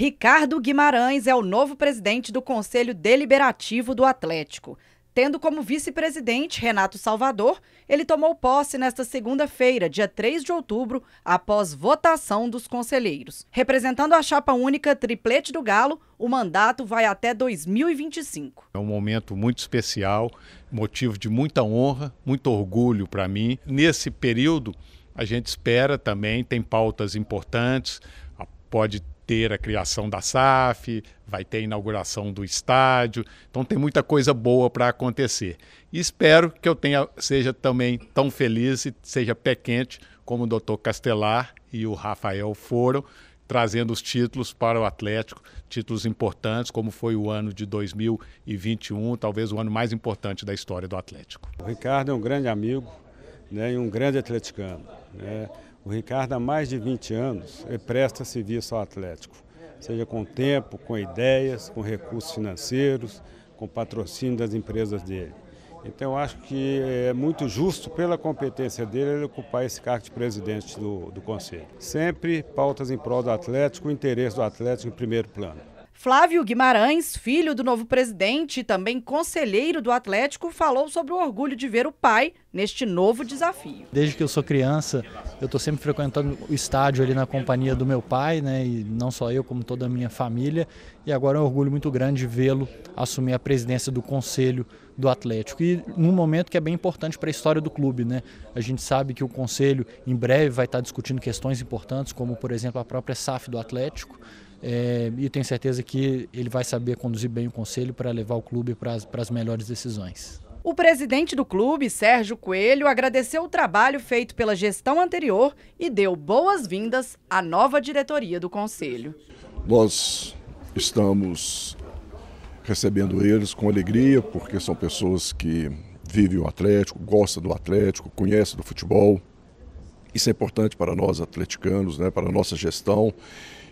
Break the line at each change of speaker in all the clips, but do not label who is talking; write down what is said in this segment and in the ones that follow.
Ricardo Guimarães é o novo presidente do Conselho Deliberativo do Atlético. Tendo como vice-presidente Renato Salvador, ele tomou posse nesta segunda-feira, dia 3 de outubro, após votação dos conselheiros. Representando a chapa única Triplete do Galo, o mandato vai até 2025.
É um momento muito especial, motivo de muita honra, muito orgulho para mim. Nesse período, a gente espera também, tem pautas importantes, pode ter ter a criação da SAF, vai ter a inauguração do estádio. Então tem muita coisa boa para acontecer. E espero que eu tenha, seja também tão feliz e seja pé quente como o doutor Castelar e o Rafael foram, trazendo os títulos para o Atlético, títulos importantes, como foi o ano de 2021, talvez o ano mais importante da história do Atlético.
O Ricardo é um grande amigo né, e um grande atleticano. Né? O Ricardo, há mais de 20 anos, presta serviço ao Atlético, seja com tempo, com ideias, com recursos financeiros, com patrocínio das empresas dele. Então, eu acho que é muito justo, pela competência dele, ele ocupar esse cargo de presidente do, do Conselho. Sempre pautas em prol do Atlético, o interesse do Atlético
em primeiro plano.
Flávio Guimarães, filho do novo presidente e também conselheiro do Atlético, falou sobre o orgulho de ver o pai neste novo desafio.
Desde que eu sou criança, eu estou sempre frequentando o estádio ali na companhia do meu pai, né, e não só eu, como toda a minha família, e agora é um orgulho muito grande vê-lo assumir a presidência do conselho do Atlético. E num momento que é bem importante para a história do clube, né? A gente sabe que o conselho em breve vai estar tá discutindo questões importantes, como por exemplo a própria SAF do Atlético. É, e tenho certeza que ele vai saber conduzir bem o conselho para levar o clube para as melhores decisões.
O presidente do clube, Sérgio Coelho, agradeceu o trabalho feito pela gestão anterior e deu boas-vindas à nova diretoria do conselho.
Nós estamos recebendo eles com alegria, porque são pessoas que vivem o Atlético, gostam do Atlético, conhecem do futebol. Isso é importante para nós atleticanos, né, para a nossa gestão.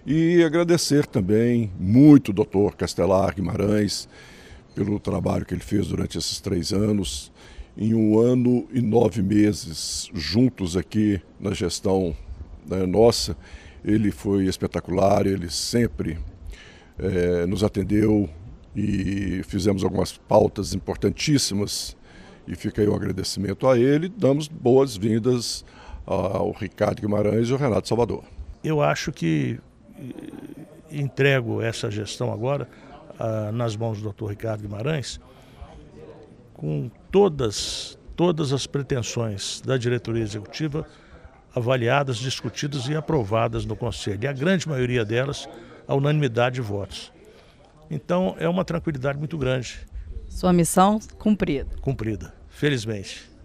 E agradecer também muito o doutor Castelar Guimarães pelo trabalho que ele fez durante esses três anos. Em um ano e nove meses juntos aqui na gestão né, nossa, ele foi espetacular, ele sempre é, nos atendeu e fizemos algumas pautas importantíssimas. E fica aí o um agradecimento a ele. Damos boas-vindas ao Ricardo Guimarães e ao Renato Salvador.
Eu acho que eh, entrego essa gestão agora ah, nas mãos do Dr. Ricardo Guimarães com todas todas as pretensões da diretoria executiva avaliadas, discutidas e aprovadas no Conselho. E a grande maioria delas, a unanimidade de votos. Então, é uma tranquilidade muito grande.
Sua missão cumprida. Cumprida, felizmente.